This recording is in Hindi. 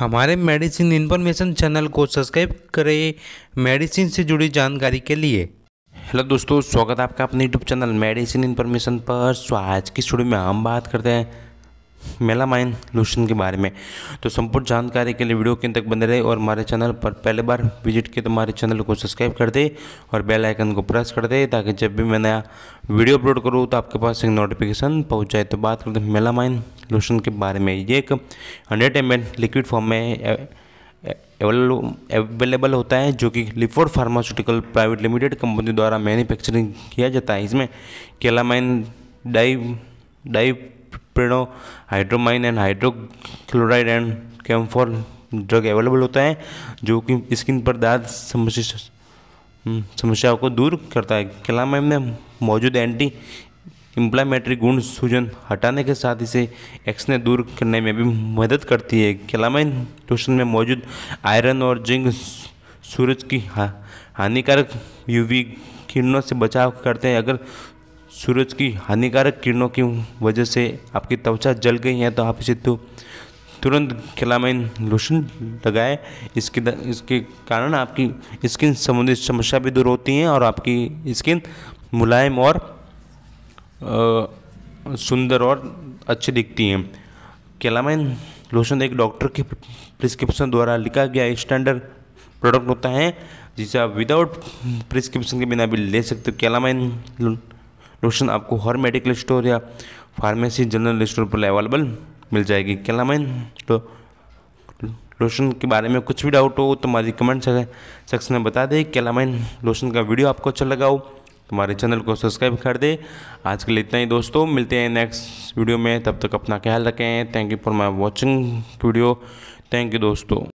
हमारे मेडिसिन इन्फॉर्मेशन चैनल को सब्सक्राइब करें मेडिसिन से जुड़ी जानकारी के लिए हेलो दोस्तों स्वागत है आपका अपने यूट्यूब चैनल मेडिसिन इन्फॉर्मेशन पर सो आज की स्टूडियो में हम बात करते हैं मेलामाइन लोशन के बारे में तो संपूर्ण जानकारी के लिए वीडियो के तक बने रहे और हमारे चैनल पर पहले बार विजिट किए तो हमारे चैनल को सब्सक्राइब कर दे और बेल आइकन को प्रेस कर दे ताकि जब भी मैं नया वीडियो अपलोड करूँ तो आपके पास एक नोटिफिकेशन पहुँच जाए तो बात करते हैं मेलामाइन सोल्यूशन के बारे में ये एक हंड्रेड एम लिक्विड फॉर्म में अवेलेबल होता है जो कि Leeford pharmaceutical private limited company द्वारा मैन्युफैक्चरिंग किया जाता है इसमें केलामाइन डाई डाई प्रेनो हाइड्रोमाइन and hydrochloride and camphor drug available होता है जो कि स्किन पर दर्द समस्या हम्म, समस्याओं को दूर करता है केलामाइन में मौजूद एंटी इम्प्लामेटरी गुण सूजन हटाने के साथ इसे एक्सने दूर करने में भी मदद करती है कैलामाइन लोशन में मौजूद आयरन और जिंक सूरज की हानिकारक यूवी किरणों से बचाव करते हैं अगर सूरज की हानिकारक किरणों की वजह से आपकी त्वचा जल गई है तो आप इसे तो तुरंत कैलामाइन लोशन लगाएं इसके इसके कारण आपकी स्किन संबंधित समस्या भी दूर होती हैं और आपकी स्किन मुलायम और सुंदर और अच्छी दिखती हैं कैलामाइन लोशन एक डॉक्टर के प्रिस्क्रिप्शन द्वारा लिखा गया स्टैंडर्ड प्रोडक्ट होता है जिसे आप विदाउट प्रिस्क्रिप्शन के बिना भी ले सकते हो कैलामाइन लोशन आपको हर मेडिकल स्टोर या फार्मेसी जनरल स्टोर पर अवेलेबल मिल जाएगी कैलामाइन तो लोशन के बारे में कुछ भी डाउट हो तो हमारी कमेंट सेक्शन में बता दें कैलामाइन लोशन का वीडियो आपको अच्छा लगा हो हमारे चैनल को सब्सक्राइब कर दे आज के लिए इतना ही दोस्तों मिलते हैं नेक्स्ट वीडियो में तब तक अपना ख्याल रखें thank you for my watching video thank you दोस्तों